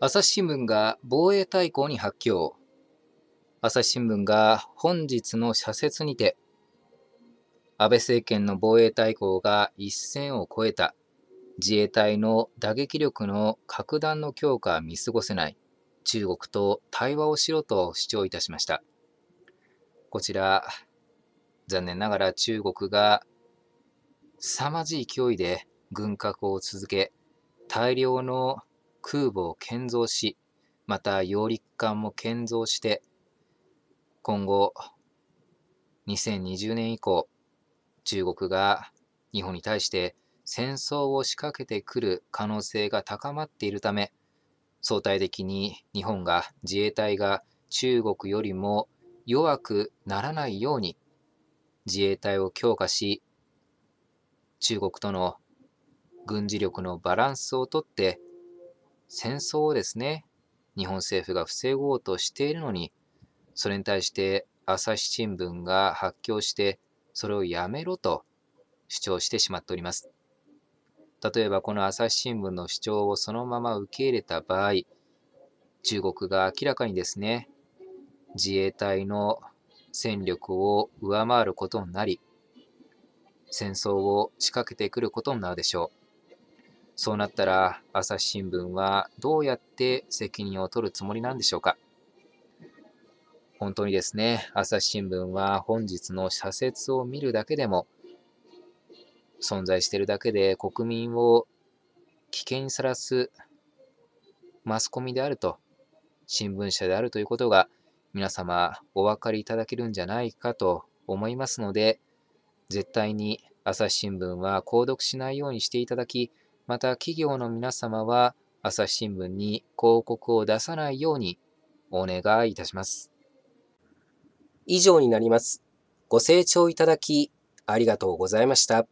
朝日新聞が防衛大綱に発表。朝日新聞が本日の社説にて、安倍政権の防衛大綱が一線を越えた。自衛隊の打撃力の格段の強化は見過ごせない。中国と対話をしろと主張いたしました。こちら、残念ながら中国が凄まじい勢いで軍拡を続け、大量の空母を建造し、また揚陸艦も建造して、今後、2020年以降、中国が日本に対して戦争を仕掛けてくる可能性が高まっているため、相対的に日本が自衛隊が中国よりも弱くならないように自衛隊を強化し、中国との軍事力のバランスをとって戦争をですね、日本政府が防ごうとしているのに、それに対して朝日新聞が発狂して、それをやめろと主張してしまっております。例えばこの朝日新聞の主張をそのまま受け入れた場合、中国が明らかにですね、自衛隊の戦力を上回ることになり、戦争を仕掛けてくることになるでしょう。そうなったら朝日新聞はどうやって責任を取るつもりなんでしょうか本当にですね、朝日新聞は本日の社説を見るだけでも、存在しているだけで国民を危険にさらすマスコミであると、新聞社であるということが、皆様お分かりいただけるんじゃないかと思いますので、絶対に朝日新聞は購読しないようにしていただき、また企業の皆様は朝日新聞に広告を出さないようにお願いいたします。以上になります。ご清聴いただきありがとうございました。